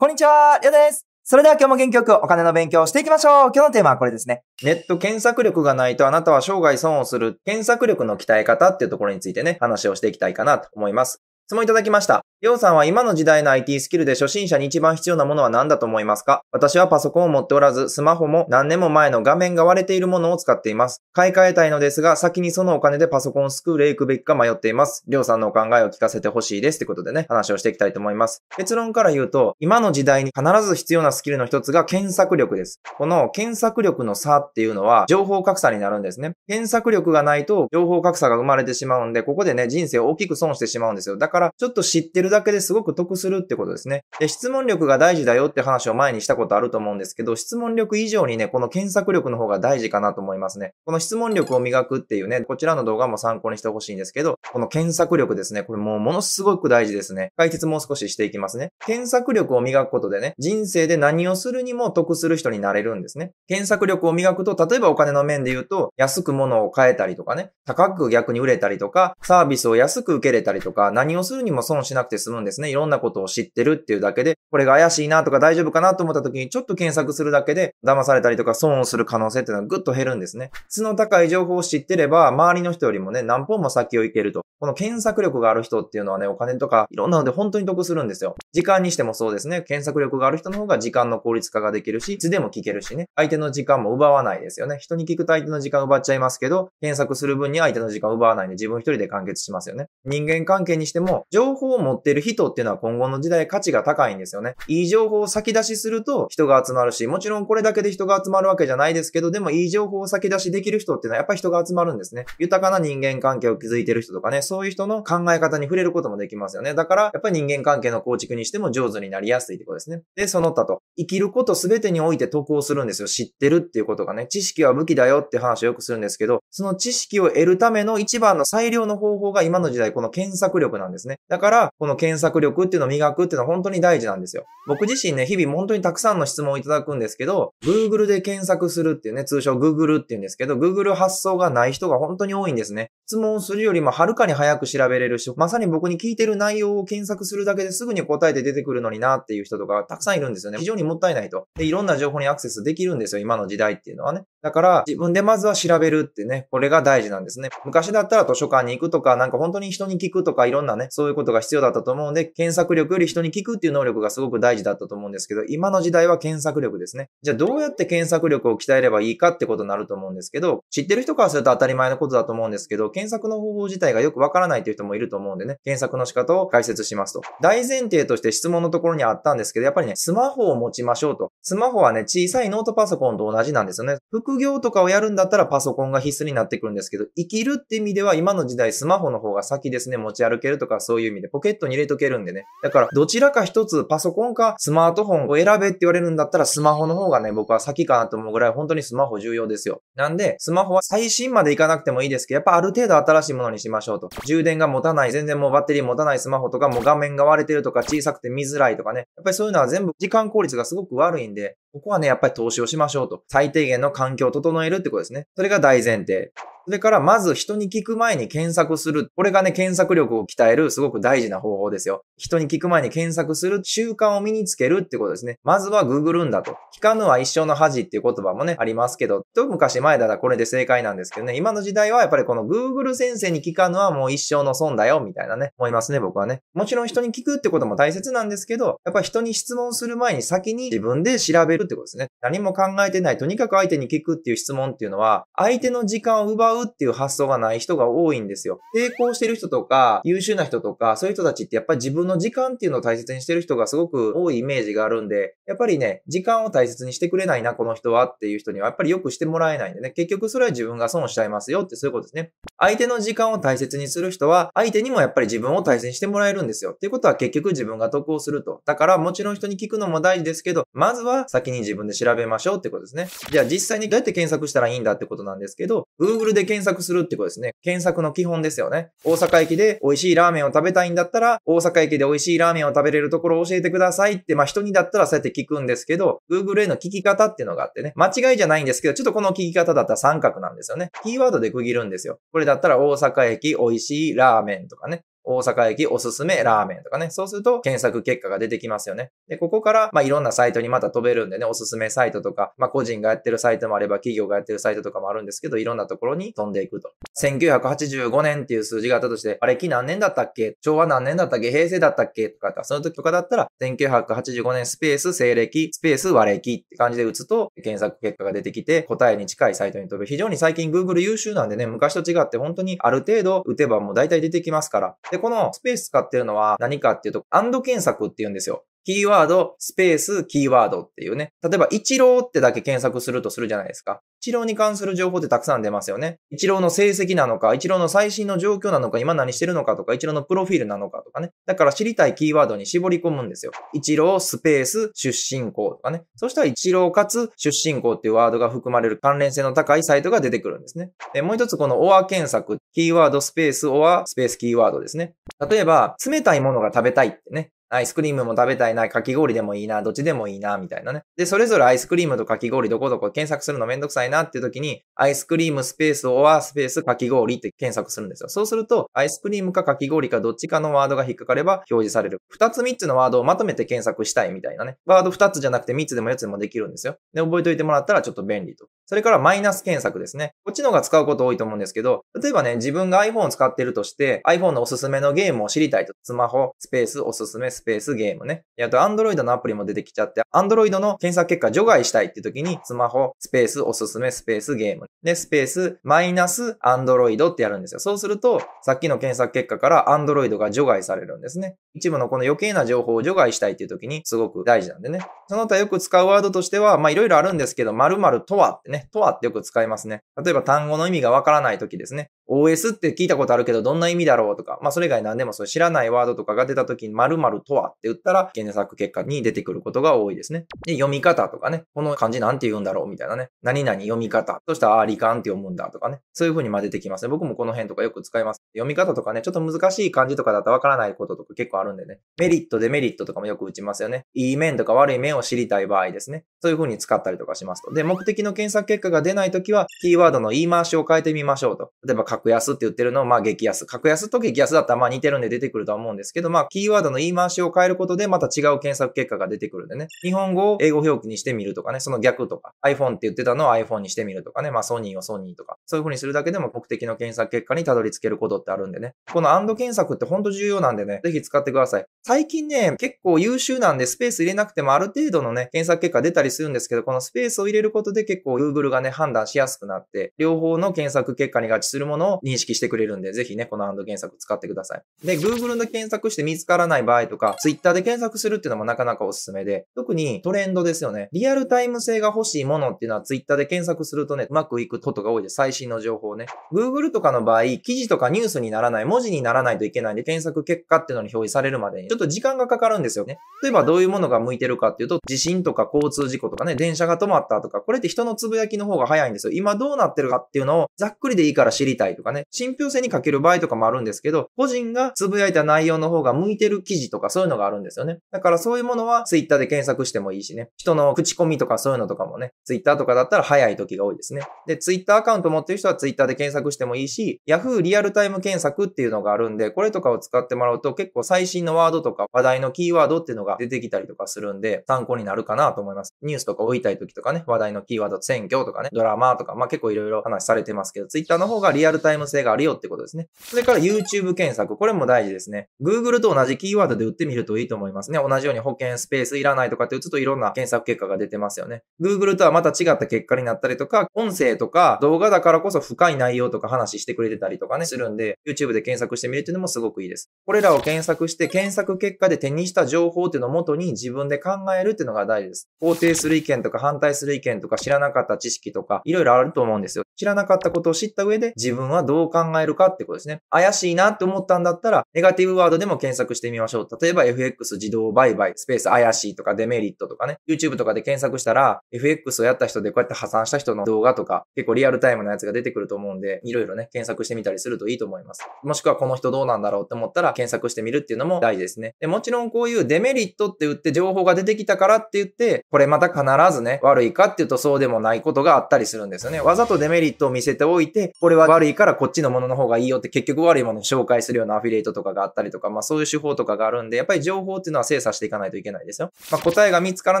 こんにちは、りょうです。それでは今日も元気よくお金の勉強をしていきましょう。今日のテーマはこれですね。ネット検索力がないとあなたは生涯損をする検索力の鍛え方っていうところについてね、話をしていきたいかなと思います。質問いただきました。りょうさんは今の時代の IT スキルで初心者に一番必要なものは何だと思いますか私はパソコンを持っておらず、スマホも何年も前の画面が割れているものを使っています。買い替えたいのですが、先にそのお金でパソコンスクールへ行くべきか迷っています。りょうさんのお考えを聞かせてほしいです。ってことでね、話をしていきたいと思います。結論から言うと、今の時代に必ず必要なスキルの一つが検索力です。この検索力の差っていうのは、情報格差になるんですね。検索力がないと、情報格差が生まれてしまうんで、ここでね、人生を大きく損してしまうんですよ。だからからちょっと知ってるだけですごく得するってことですね。で、質問力が大事だよって話を前にしたことあると思うんですけど、質問力以上にね、この検索力の方が大事かなと思いますね。この質問力を磨くっていうね、こちらの動画も参考にしてほしいんですけど、この検索力ですね、これもうものすごく大事ですね。解説もう少ししていきますね。検索力を磨くことでね、人生で何をするにも得する人になれるんですね。検索力を磨くと、例えばお金の面で言うと、安く物を買えたりとかね、高く逆に売れたりとか、サービスを安く受けれたりとか、何をするにも損しなくて済むんですね。いろんなことを知ってるっていうだけで、これが怪しいなとか大丈夫かなと思った時にちょっと検索するだけで騙されたりとか損をする可能性っていうのはぐっと減るんですね。質の高い情報を知ってれば、周りの人よりもね、何本も先を行けると。この検索力がある人っていうのはね、お金とかいろんなので本当に得するんですよ。時間にしてもそうですね。検索力がある人の方が時間の効率化ができるし、いつでも聞けるしね。相手の時間も奪わないですよね。人に聞くと相手の時間奪っちゃいますけど、検索する分に相手の時間奪わないんで自分一人で完結しますよね。人間関係にしても情報を持ってる人っていうのは今後の時代価値が高いんですよね。いい情報を先出しすると人が集まるし、もちろんこれだけで人が集まるわけじゃないですけど、でもいい情報を先出しできる人っていうのはやっぱ人が集まるんですね。豊かな人間関係を築いてる人とかね、そういう人の考え方に触れることもできますよね。だから、やっぱり人間関係の構築にしても上手になりやすいってことですね。で、その他と、生きること全てにおいて得をするんですよ。知ってるっていうことがね、知識は武器だよって話をよくするんですけど、その知識を得るための一番の最良の方法が今の時代この検索力なんです。ですね。だから、この検索力っていうのを磨くっていうのは本当に大事なんですよ。僕自身ね、日々本当にたくさんの質問をいただくんですけど、Google で検索するっていうね、通称 Google って言うんですけど、Google 発想がない人が本当に多いんですね。質問するよりもはるかに早く調べれるし、まさに僕に聞いてる内容を検索するだけですぐに答えて出てくるのになっていう人とかたくさんいるんですよね。非常にもったいないと。で、いろんな情報にアクセスできるんですよ、今の時代っていうのはね。だから自分でまずは調べるってね、これが大事なんですね。昔だったら図書館に行くとか、なんか本当に人に聞くとかいろんなね、そういうことが必要だったと思うんで、検索力より人に聞くっていう能力がすごく大事だったと思うんですけど、今の時代は検索力ですね。じゃあどうやって検索力を鍛えればいいかってことになると思うんですけど、知ってる人からすると当たり前のことだと思うんですけど、検索の方法自体がよくわからないという人もいると思うんでね、検索の仕方を解説しますと。大前提として質問のところにあったんですけど、やっぱりね、スマホを持ちましょうと。スマホはね、小さいノートパソコンと同じなんですよね。副業とかをやるんだったらパソコンが必須になってくるんですけど、生きるって意味では今の時代スマホの方が先ですね、持ち歩けるとかそういう意味でポケットに入れとけるんでね。だからどちらか一つパソコンかスマートフォンを選べって言われるんだったらスマホの方がね、僕は先かなと思うぐらい本当にスマホ重要ですよ。なんで、スマホは最新までいかなくてもいいですけど、やっぱある程度新しいものにしましょうと。充電が持たない、全然もうバッテリー持たないスマホとか、もう画面が割れてるとか小さくて見づらいとかね。やっぱりそういうのは全部時間効率がすごく悪いんで、ここはね、やっぱり投資をしましょうと。最低限の環境を整えるってことですね。それが大前提。それから、まず人に聞く前に検索する。これがね、検索力を鍛えるすごく大事な方法ですよ。人に聞く前に検索する習慣を身につけるってことですね。まずはググ e んだと。聞かぬは一生の恥っていう言葉もね、ありますけど、と昔前だらこれで正解なんですけどね、今の時代はやっぱりこの Google 先生に聞かぬはもう一生の損だよ、みたいなね、思いますね、僕はね。もちろん人に聞くってことも大切なんですけど、やっぱ人に質問する前に先に自分で調べるってことですね。何も考えてない、とにかく相手に聞くっていう質問っていうのは、相手の時間を奪う買うっていう発想がない人が多いんですよ。抵抗してる人とか、優秀な人とか、そういう人たちってやっぱり自分の時間っていうのを大切にしてる人がすごく多いイメージがあるんで、やっぱりね、時間を大切にしてくれないな、この人はっていう人にはやっぱりよくしてもらえないんでね、結局それは自分が損しちゃいますよってそういうことですね。相手の時間を大切にする人は、相手にもやっぱり自分を大切にしてもらえるんですよ。っていうことは結局自分が得をすると。だからもちろん人に聞くのも大事ですけど、まずは先に自分で調べましょうってことですね。じゃあ実際にどうやって検索したらいいんだってことなんですけど、Google でで検索するってことですね。検索の基本ですよね。大阪駅で美味しいラーメンを食べたいんだったら、大阪駅で美味しいラーメンを食べれるところを教えてくださいって、まあ人にだったらそうやって聞くんですけど、Google への聞き方っていうのがあってね、間違いじゃないんですけど、ちょっとこの聞き方だったら三角なんですよね。キーワードで区切るんですよ。これだったら大阪駅美味しいラーメンとかね。大阪駅おすすめラーメンとかね。そうすると検索結果が出てきますよね。で、ここから、まあ、いろんなサイトにまた飛べるんでね、おすすめサイトとか、まあ、個人がやってるサイトもあれば、企業がやってるサイトとかもあるんですけど、いろんなところに飛んでいくと。1985年っていう数字があったとして、あれ、木何年だったっけ昭和何年だったっけ平成だったっけとかその時とかだったら、1985年スペース、西暦、スペース、和暦って感じで打つと、検索結果が出てきて、答えに近いサイトに飛ぶ。非常に最近 Google 優秀なんでね、昔と違って本当にある程度打てばもう大体出てきますから。で、このスペース使ってるのは何かっていうと、アンド検索って言うんですよ。キーワード、スペース、キーワードっていうね。例えば、一郎ってだけ検索するとするじゃないですか。一郎に関する情報ってたくさん出ますよね。一郎の成績なのか、一郎の最新の状況なのか、今何してるのかとか、一郎のプロフィールなのかとかね。だから知りたいキーワードに絞り込むんですよ。一郎、スペース、出身校とかね。そしたら一郎かつ出身校っていうワードが含まれる関連性の高いサイトが出てくるんですね。で、もう一つこのオア検索、キーワード、スペース、オア、スペース、キーワードですね。例えば、冷たいものが食べたいってね。アイスクリームも食べたいな、かき氷でもいいな、どっちでもいいな、みたいなね。で、それぞれアイスクリームとかき氷どこどこ検索するのめんどくさいなっていう時に、アイスクリームスペースオアスペースかき氷って検索するんですよ。そうすると、アイスクリームかかき氷かどっちかのワードが引っかかれば表示される。2つ3つのワードをまとめて検索したいみたいなね。ワード2つじゃなくて3つでも4つでもできるんですよ。で、覚えておいてもらったらちょっと便利と。それからマイナス検索ですね。こっちの方が使うこと多いと思うんですけど、例えばね、自分が iPhone を使ってるとして、iPhone のおすすめのゲームを知りたいと。スマホ、スペース、おすすめ、スペースゲームね。あと Android のアプリも出てきちゃって、Android の検索結果除外したいって時に、スマホ、スペース、おすすめ、スペースゲーム。で、スペース、マイナス、Android ってやるんですよ。そうすると、さっきの検索結果から Android が除外されるんですね。一部のこの余計な情報を除外したいっていう時にすごく大事なんでね。その他よく使うワードとしては、まいろいろあるんですけど、〇〇とはってね、とはってよく使いますね。例えば単語の意味がわからない時ですね。OS って聞いたことあるけど、どんな意味だろうとか、まあ、それ以外何でもそう知らないワードとかが出た時に、〇〇とはって打ったら、検索結果に出てくることが多いですね。で、読み方とかね、この漢字なんて言うんだろうみたいなね、何々読み方、そしたら、あ、理感って読むんだとかね、そういう風にま出てきますね。僕もこの辺とかよく使います。読み方とかね、ちょっと難しい漢字とかだったらわからないこととか結構あるんでね、メリット、デメリットとかもよく打ちますよね。いい面とか悪い面を知りたい場合ですね。そういう風に使ったりとかしますと。で、目的の検索結果が出ない時は、キーワードの言い回しを変えてみましょうと。例えば、安って言ってるのを、まあ、激安。格安と激安だったら、まあ、似てるんで出てくるとは思うんですけど、まあ、キーワードの言い回しを変えることで、また違う検索結果が出てくるんでね。日本語を英語表記にしてみるとかね、その逆とか、iPhone って言ってたのを iPhone にしてみるとかね、まあ、ソニーをソニーとか、そういう風にするだけでも目的の検索結果にたどり着けることってあるんでね。この検索ってほんと重要なんでね、ぜひ使ってください。最近ね、結構優秀なんでスペース入れなくてもある程度のね、検索結果出たりするんですけど、このスペースを入れることで結構 Google がね、判断しやすくなって、両方の検索結果に合致するものの認識してくれるんで、ぜひね、このアンド検索使ってください。で、Google で検索して見つからない場合とか、Twitter で検索するっていうのもなかなかおすすめで、特にトレンドですよね。リアルタイム性が欲しいものっていうのは Twitter で検索するとね、うまくいくことが多いです。最新の情報ね。Google とかの場合、記事とかニュースにならない、文字にならないといけないんで、検索結果っていうのに表示されるまでに、ちょっと時間がかかるんですよね。例えばどういうものが向いてるかっていうと、地震とか交通事故とかね、電車が止まったとか、これって人のつぶやきの方が早いんですよ。今どうなってるかっていうのをざっくりでいいから知りたい。いとかね、信憑性に欠ける場合とかもあるんですけど、個人がつぶやいた内容の方が向いてる記事とかそういうのがあるんですよね。だからそういうものは Twitter で検索してもいいしね、人の口コミとかそういうのとかもね、Twitter とかだったら早い時が多いですね。で、Twitter アカウント持ってる人は Twitter で検索してもいいし、Yahoo リアルタイム検索っていうのがあるんで、これとかを使ってもらうと結構最新のワードとか話題のキーワードっていうのが出てきたりとかするんで、参考になるかなと思います。ニュースとか置いたい時とかね、話題のキーワード、選挙とかね、ドラマとか、まあ結構いろいろ話されてますけど、Twitter の方がリアルタイム性があるよってことですね。それから YouTube 検索。これも大事ですね。Google と同じキーワードで打ってみるといいと思いますね。同じように保険スペースいらないとかって打つといろんな検索結果が出てますよね。Google とはまた違った結果になったりとか、音声とか動画だからこそ深い内容とか話してくれてたりとかね、するんで、YouTube で検索してみるっていうのもすごくいいです。これらを検索して、検索結果で手にした情報っていうのを元に自分で考えるっていうのが大事です。肯定する意見とか反対する意見とか知らなかった知識とか、いろいろあると思うんですよ。知らなかったことを知った上で自分はどう考えるかってことですね。怪しいなって思ったんだったら、ネガティブワードでも検索してみましょう。例えば FX 自動売買、スペース怪しいとかデメリットとかね、YouTube とかで検索したら、FX をやった人でこうやって破産した人の動画とか、結構リアルタイムのやつが出てくると思うんで、いろいろね、検索してみたりするといいと思います。もしくはこの人どうなんだろうって思ったら検索してみるっていうのも大事ですね。で、もちろんこういうデメリットって言って情報が出てきたからって言って、これまた必ずね、悪いかっていうとそうでもないことがあったりするんですよね。わざとデメリットと見せておいて、これは悪いからこっちのものの方がいいよって結局悪いものを紹介するようなアフィリエイトとかがあったりとか、まあそういう手法とかがあるんで、やっぱり情報っていうのは精査していかないといけないですよ。まあ答えが見つから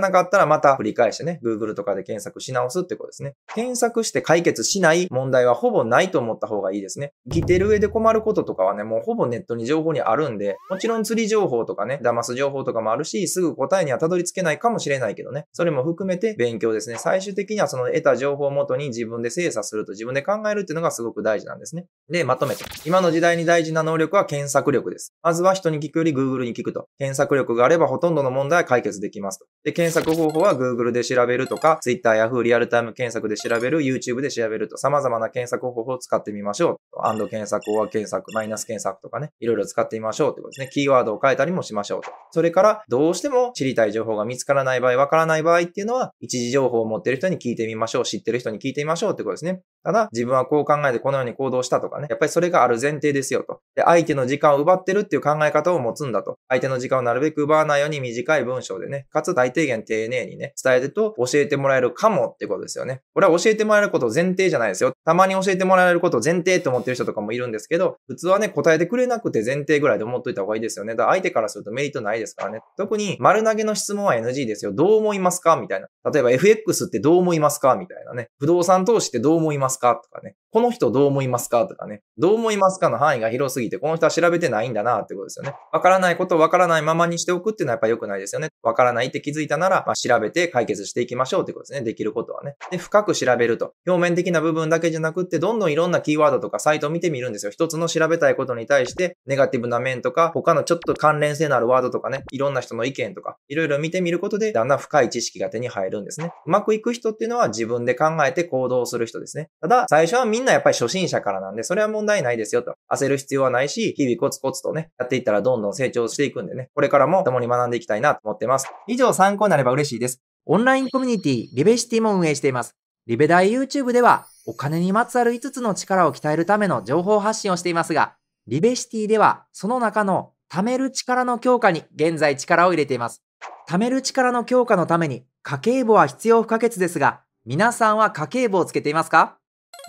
なかったらまた繰り返してね、Google とかで検索し直すってことですね。検索して解決しない問題はほぼないと思った方がいいですね。生てる上で困ることとかはね、もうほぼネットに情報にあるんで、もちろん釣り情報とかね、騙す情報とかもあるし、すぐ答えにはたどり着けないかもしれないけどね、それも含めて勉強ですね。最終的にはその得た情報をもとに自分で精査するると自分で考えるっていうのがすごく大事なんですね。で、まとめて。今の時代に大事な能力は検索力です。まずは人に聞くより Google に聞くと。検索力があればほとんどの問題は解決できますと。で、検索方法は Google で調べるとか、Twitter、Yahoo、リアルタイム検索で調べる、YouTube で調べると、様々な検索方法を使ってみましょう。アンド検索、オア検索、マイナス検索とかね、いろいろ使ってみましょうってことですね。キーワードを変えたりもしましょうと。それから、どうしても知りたい情報が見つからない場合、わからない場合っていうのは、一時情報を持ってる人に聞いてみましょう、知ってる人に聞いてみましょうってことですね。ただ、自分はこう考えてこのように行動したとかね。やっぱりそれがある前提ですよと。で、相手の時間を奪ってるっていう考え方を持つんだと。相手の時間をなるべく奪わないように短い文章でね、かつ大低言丁寧にね、伝えると教えてもらえるかもってことですよね。これは教えてもらえること前提じゃないですよ。たまに教えてもらえること前提と思ってる人とかもいるんですけど、普通はね、答えてくれなくて前提ぐらいで思っといた方がいいですよね。だから相手からするとメリットないですからね。特に丸投げの質問は NG ですよ。どう思いますかみたいな。例えば FX ってどう思いますかみたいなね。不動産投資ってどう思い思いますかとかね。この人どう思いますかとかね。どう思いますかの範囲が広すぎて、この人は調べてないんだなってことですよね。わからないことをわからないままにしておくっていうのはやっぱ良くないですよね。わからないって気づいたなら、まあ、調べて解決していきましょうってことですね。できることはね。で、深く調べると。表面的な部分だけじゃなくって、どんどんいろんなキーワードとかサイトを見てみるんですよ。一つの調べたいことに対して、ネガティブな面とか、他のちょっと関連性のあるワードとかね、いろんな人の意見とか、いろいろ見てみることで、だんだん深い知識が手に入るんですね。うまくいく人っていうのは自分で考えて行動する人ですね。ね。ただ、最初はみんなやっぱり初心者からなんで、それは問題ないですよと。焦る必要はないし、日々コツコツとね、やっていったらどんどん成長していくんでね、これからも共に学んでいきたいなと思ってます。以上参考になれば嬉しいです。オンラインコミュニティ、リベシティも運営しています。リベ大 YouTube では、お金にまつわる5つの力を鍛えるための情報発信をしていますが、リベシティでは、その中の貯める力の強化に現在力を入れています。貯める力の強化のために、家計簿は必要不可欠ですが、皆さんは家計簿をつけていますか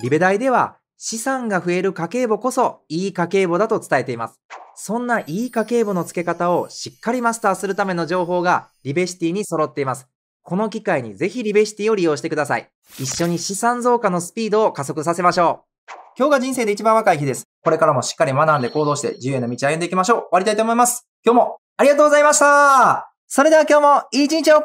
リベ大では資産が増える家計簿こそいい家計簿だと伝えています。そんないい家計簿の付け方をしっかりマスターするための情報がリベシティに揃っています。この機会にぜひリベシティを利用してください。一緒に資産増加のスピードを加速させましょう。今日が人生で一番若い日です。これからもしっかり学んで行動して自由な道を歩んでいきましょう。終わりたいと思います。今日もありがとうございました。それでは今日もいい一日を